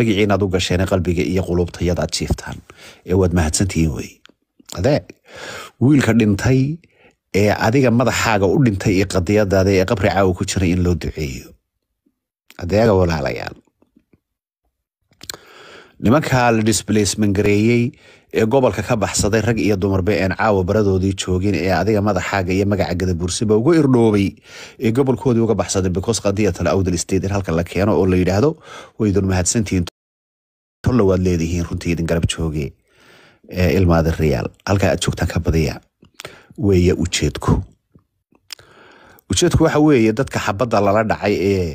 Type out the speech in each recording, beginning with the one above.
magicii inaad u gasheen qalbiga iyo qulubtayad aad jiiftaan ee waad mahadsantihiin wey adeeg wiilka dhintay ee adiga madaxaaga u dhintay iyo qadiyadaada ee qabri caawa ku jiray in loo duceeyo adeega walaalayaal nimankaa la disbalaysman gareeyey ee gobolka ka baxsaday rag iyo dumarba een caawa baradoodii joogin ee adiga madaxaaga iyo magaca gadabursiba uga irdhoobay ee gobolkoodii uga baxsaday bikoos qadiyatala awdal stade in la keeno oo la yidhaahdo waydun mahadsantihiin tollo waad leedihiin runtii idin garab jooge ee ilmaada riyaal halkaa aad joogtaan ka badiya weeye ujeedku ujeedku waxa weeye dadka xabadda lala dhacay ee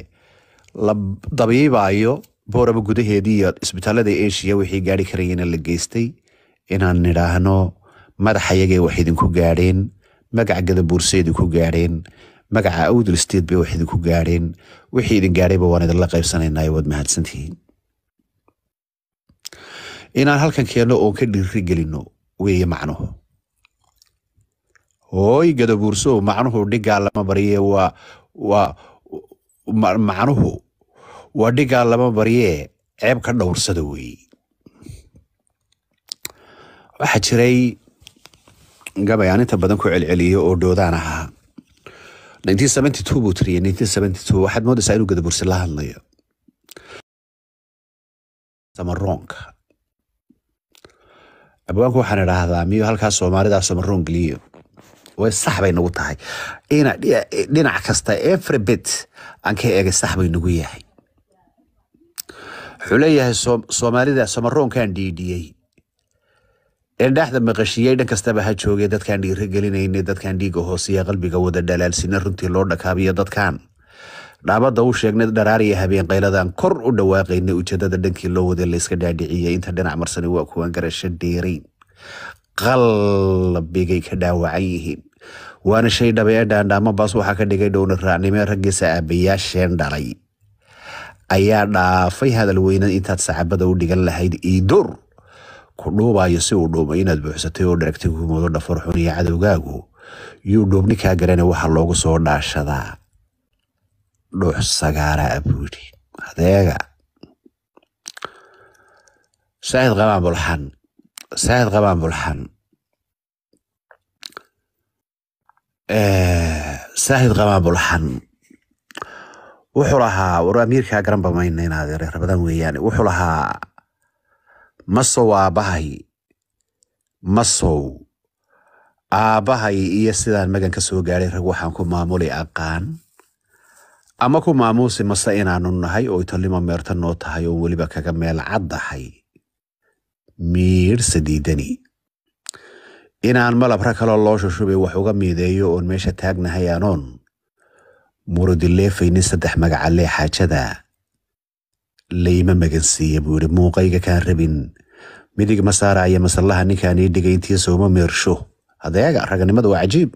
la dabiibayo booraba gudaheedii iyo isbitaalada eshiya wixii gaari karayena la geystay inaan nidhaahno madaxayagee wax idinku gaadheen magaca gadabuurse idinku gaadheen magaca awdal state bay wax idinku gaadheen wixii idin gaadhayba waan idinla qaybsanayna waad mahadsantihiin inaan halkan keenno oon ka dhiiri dhiirigelinno weeye macnuhu hooy gadabuurso macnuhu dhigaa lama barye waa waa macnuhu waa dhigaa lama baryee ceeb ka dhowrsada weeye waxaa jiray gabay inta badan ku celceliyo oo dhoodaan ahaa buu tiriyay waxaad moodaysaa inuu gadabuurse la hadlayo samaroonka abwaanku waxaan idhaahdaa miyuu halkaa soomaalida samaroon geliyo way sax bay nagu tahay dhinac kasta everybet aan ka eegay sax bay nagu yahay wuxuu leeyahay soomaalida samaroonkaan dhiidhiyey ee dhexda maqashiyey dhan kastaba ha joogee dadkaan dhiiro gelinayne dadkaan dhiiga hooseya qalbiga wada dhalaalsina runtii loo dhakaabiyo dadkaan dhaabada u sheegnay dharaariya habeen qayladan kor u dhawaaqaynay ujeedada dhankii loo waday layska dhaadhiciyey inta dhinac marsani waa kuwan garasho dheerayn qalbigay ka dhaawacan yihiin waana shay dhabay ee dhaandhaamo baas waxaa ka dhigay dhowna raacnimee raggiisa aabayaasheen dhalay ayaa dhaafay hadal weynan intaad sacabada u dhigan lahayd iidur ku dhuubaayo si uu dhuumay inaad buuxsatay oo dharagtay kumoodo dhafarxun iyo cadowgaagu yuu dhuubnikaa garana waxa loogu soo dhaashadaa dhuux sagaaraa buudi adeega saahid qabaan bulxan saahid qabaan bulxan eh, saahid qabaan bulxan wuxuu lahaa war amiirkaa garan bamayna inaad reer badan weeyaan wuxuu lahaa masow aabbahay masow aabbahay iyo sidaan magan ka soo gaadhay rag waxaan ku maamuli aqaan ama ku maamuusi mase inaanu nahay oo itolima meerta noo tahay oo weliba kaga meel caddahay miidhsa diidani inaan malabra kaloo loo shushubay wax uga miideeyo oon meesha taagnahay anoon muradileefaynin saddex magacalee xaajada layma magansiiya buu yidhi muuqayga kaan rabin midig ma saaraayo masallaha ninkaan ii dhigay intii sooma meersho adeega raganimada waa cajiib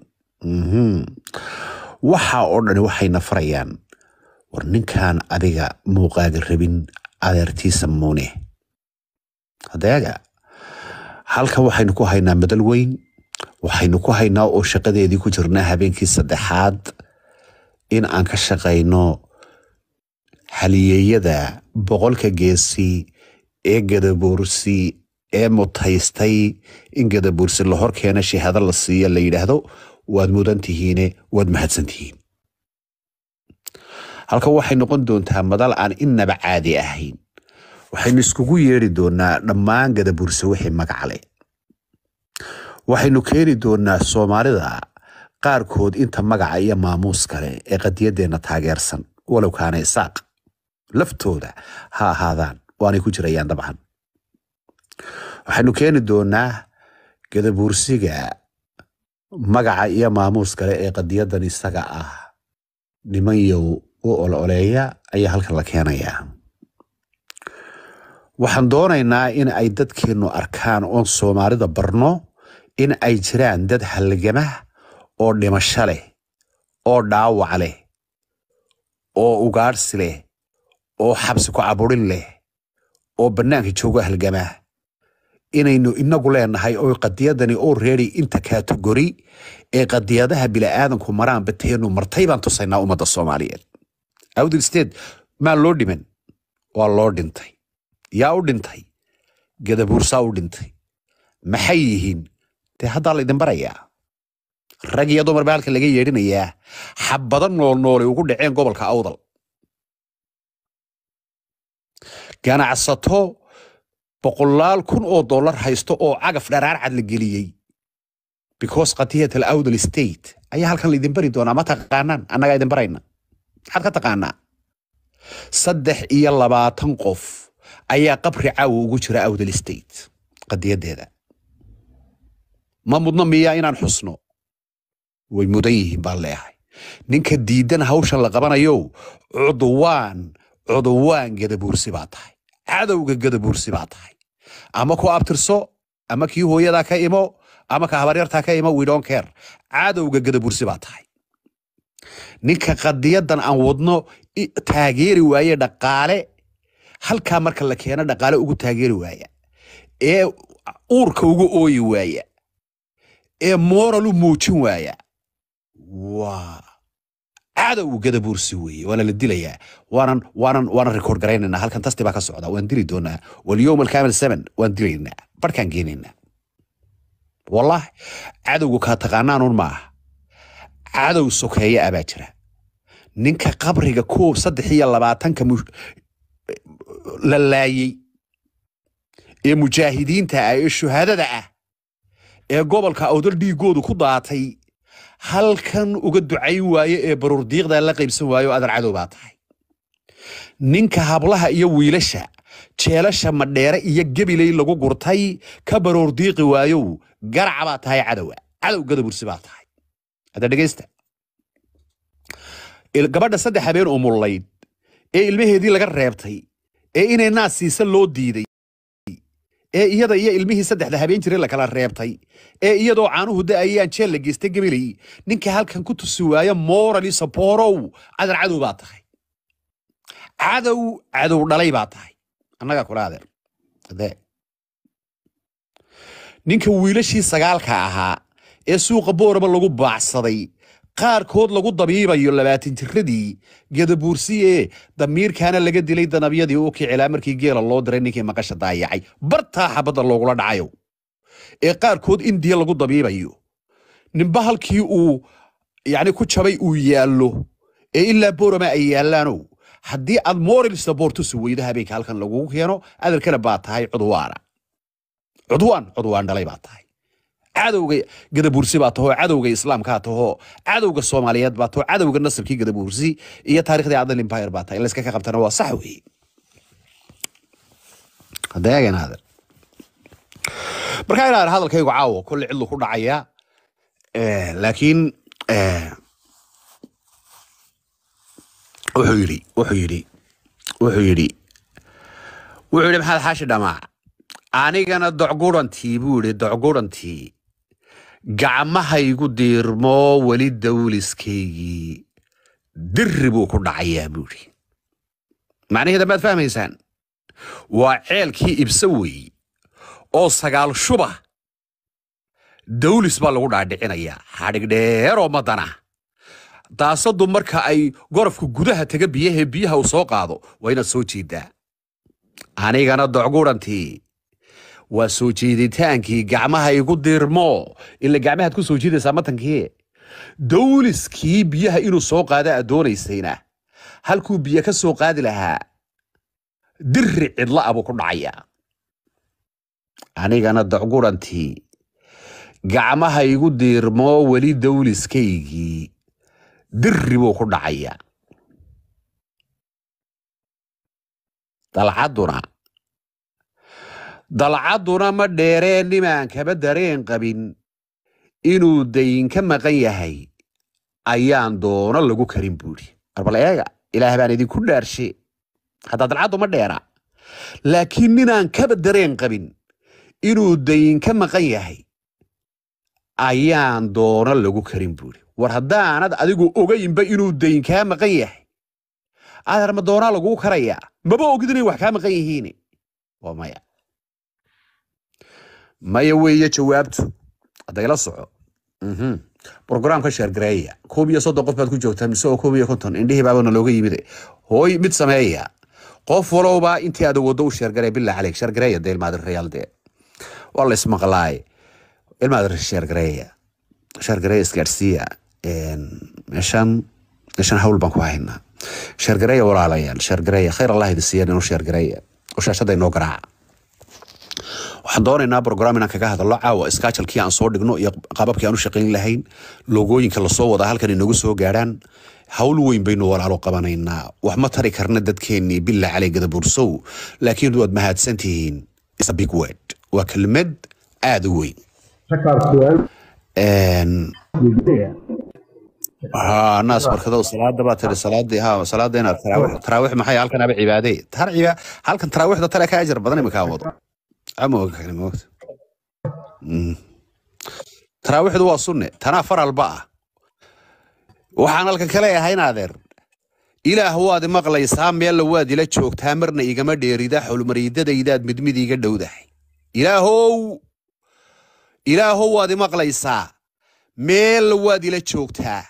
mhm. waxa oo dhani waxayna farayaan war ninkan adiga muuqaaga rabin adeertiisa muune hadaaga halka waxaynu ku haynaa madal weyn waxaynu ku haynaa oo shaqadeedii ku jirnaa habeenkii saddexaad in aan ka shaqayno haliyeeyada boqolka geesi ee gadabuursi ee mutaystay in gadabuursi la hor keena shahaado la siiya la yidhaahdo waad mudan tihiine waad mahadsan tihiin halkan waxay noqon doontaa madal aan inaba caadi ahayn waxaynu iskugu yeeri doonaa dhammaan gadaburse wixii magac leh waxaynu keeni doonaa soomaalida qaarkood inta magaca iyo maamuus kale ee qadiyadeenna taageersan walow kaana isaaq laftooda ha ahaadaan waanay ku jirayaan dabcan waxaynu keeni doonaa gadabuursiga magaca iyo maamuus kale ee qadiyadan isaga ah niman yow u ololeeya ayaa halkan la keenayaa waxaan doonaynaa in ay dadkeennu arkaan oon soomaalida barno in ay jiraan dad halgamah oo dhimasho leh oo dhaawac leh oo ugaadhsi leh oo xabsi ku caburin leh oo bannaanka joogo halgamah inaynu inagu leenahay oo qadiyadani ou reeri inta kaatagori ee qadiyadaha bili aadanku maraan bateenu martay baan tusaynaa ummadda soomaaliyeed awdil state maa loo dhiman waa loo dhintay yaa u dhintay gadabuursaa u dhintay maxay yihiin dee haddaa la idin barayaa rag iyo dumar baa halka laga yeedhinayaa xabado nool noolay ugu dhaceen gobolka awdal ganacsato boqolaal kun oo dollar haysto oo cagaf dharaarcad la geliyey because qadiyat al awdal state ayaa halkan laidin bari doonaa ma taqaanaan annagaa idin barayna maxaad ka taqaanaa saddex iyo labaatan qof ayaa qabri caawa ugu jira awdal state qadiyadeeda ma mudno miyaa inaan xusno way mudan yihiin baan leeyahay ninka diidan hawshan la qabanayow cudwaan cudwaan gadabuursi baa tahay cadowga gadabuursi baa tahay ama ku abtirso ama kii hooyadaa ka imo ama ka habaryartaa ka imo widhonkeer cadowga gadabuursi baa tahay ninka qadiyadan aan wadno taageeri waaye dhaqaale halkaa marka la keeno dhaqaale ugu taageeri waaya ee uurka uga ooyi waaya ee moral u muujin waaya waa cadowgu gadabuursi weeye waana la dilayaa waanan waanan waanan record garaynaynaa halkan tasti baa ka socda waan dili doonaa walyowm alkamil seven waan dilaynaa barkaan geenaynaa wallaahi cadowgu kaa taqaanaanun maaha cadow sokeeye abaa jira ninka qabriga koob saddex iyo labaatanka la laayey ee mujaahidiinta ah ee shuhaadada ah ee gobolka awdal dhiigoodu ku daatay halkan uga ducayn waaye ee baruurdiiqda la qaybsan waayo adar cadow baa tahay ninka hablaha iyo wiilasha jeelasha madheere iyo gebilay lagu gurtay ka baruurdiiqi waayow garaca baa tahay cadowa cadow gadabursi baa tahay hadda dhegeysta gabadha saddex habeen oo ee ilmaheedii laga reebtay ee inay naas siisa loo diiday ee iyada iyo ilmihii saddexda habeen jiray lakala reebtay ee iyadoo caanuhu da ayaan jeel la geystay gabilay ninka halkan ku tusi waaya morali saborow cadar cadow baa tahay cadow cadow dhalay baa tahay annagaa kula ninka wiilashii sagaalka ahaa ee suuqa booraba lagu baacsaday qaarkood lagu dabiibayo labaatan jiradii gadabuursiye damiirkaana laga dilay danabyadii uu kicilaa markii geela loo diray ninkii maqasha daayacay bartaa xabadda loogula dhacayo ee qaarkood indiya lagu dabiibayo ninba halkii uu yacni ku jabay uu yaallo ee ilaa boorama ay yaallaanow haddii aad moral sabort u habeenka halkan lagugu keeno adarkana baa tahay cudwaana cudwaan cudwaan dhalay baa tahay cadowga gadabuursi baa tahoo cadowga islaamka ha tahoo cadowga soomaaliyeed baa tahoo cadowga nasabkii gadabuursi iyo taariikhdii adal empire baa tahay in layska ka qabtana waa sax weeye markaa inaa hadalkaygu caawo kolle cidlu ku dhacaya eh, laakiin eh, wuxuu yidhi wuxuu yidhi wuxuu yidhi wuxuu yidhi maxamed xaashi dhamaa anigana docgurantii buu yidhi docgurantii gacmahaygu diirmo weli dawliskaygii dirri buu ku dhacayaa buudhi macnaheeda maad fahmaysaan waa ceelkii ibsa weeye oo sagaal shuba dawlis baa lagu dhaadhicinayaa xadhig oo madana daasadu marka ay gorofku gudaha taga biyahee biyaha uu soo qaado waa inaad soo jeeddaa anigana docguurantii waa soo jiiditaankii gacmaha igu diirmo ila gacmahaad ku soo jiidaysaa matankii dawliskii biyaha inuu soo qaada aad doonaysayna halkuu biyo ka soo qaadi lahaa dirri cidla abuu ku dhacayaa anigana docgurantii gacmaha igu diirmoo weli dawliskaygii dirri buu ku dhacayaa dalcadduna dalcadduna ma dheeree nimaan kaba dareen qabin inuu dayinka maqan yahay ayaan doono lagu karin buuri arbal eega ilaah baan idinku dhaarshe haddaa dalcaddu ma dheera laakiin ninaan kaba dareen qabin inuu dayinka maqan yahay ayaan doono lagu karin buuri war haddaanad adigu ogaynba inuu dayin kaa maqan yahay aadar ma doonaa laguu karayaa maba ogid inay wax kaa maqan yihiine waa maya maya weeye jawaabtu hadda soco brograamka sheergareeya koob iyo soddon qof baad ku joogtaa mise oo koob iyo konton indhihiibaabana looga yimid hooy mid sameeya qof walowba intii aad waddo u sheergaree bilaa caleyk sheergareeya dee ilmaadiryal dee waa la ismaqlaay ilmaadiri sheergareeya sheergareeya isgaadhsiiya meeshan meeshan hawl baan ku haynaa sheergareeya walaalayaal sheergareeya khayr allah idin siiya inuu sheergareeya oo shaashadda inoo garaaca waxaan doonaynaa brogram inaan kaga hadalno caawa iskaajalkii aan soo dhigno iyo qababkii aan u shaqayn lahayn logooyinka lasoo wadaa halkan inagu soo gaarhaan hawl weyn baynu walaalo qabanaynaa wax ma tari karna dadkeennii bila caleygada buursow laakiin waad mahadsan tihiin isabigwed waa kelmad aada u weyn naas barkado salaada baa tiri salaadii ha salaadayna taraawiix maxay halkan aba cibaadee halkan taraawiixda tale ka ajar badan imika wado ama ogaanma taraawiixdu waa sunne mm. tanaa faralba ah waxaan halkan kale leeyahay adeer ilaah waad imaqlaysaa meella waad ila joogtaa marna igama dheerida xolmariidadaydaad midmid iga dhowdahay ilaahow ilaahow waad imaqlaysaa meella waad ila joogtaa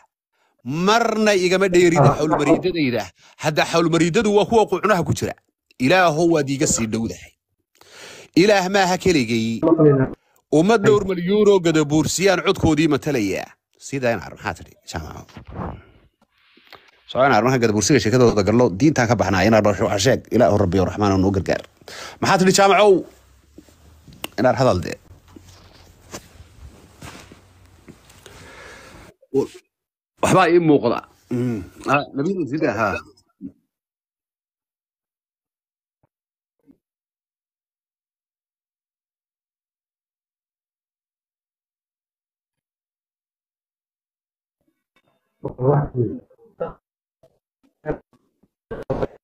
marna igama dheerida xowlmariidadayda hadda xowlmariidadu waa kuwa quucnaha ku jira ilaahow waad iiga sii dhowdahay ilaah maaha keligay uma dhowr malyuunoo gadabuursiyaan codkoodii matalaya sidaagadabuursigashekadoodagallo diintaan ka baxnaayinaaheeg ilaahu rabbi raxmaan gargaar maxaa tidhi jaamacow inaad Rocky. Vâng.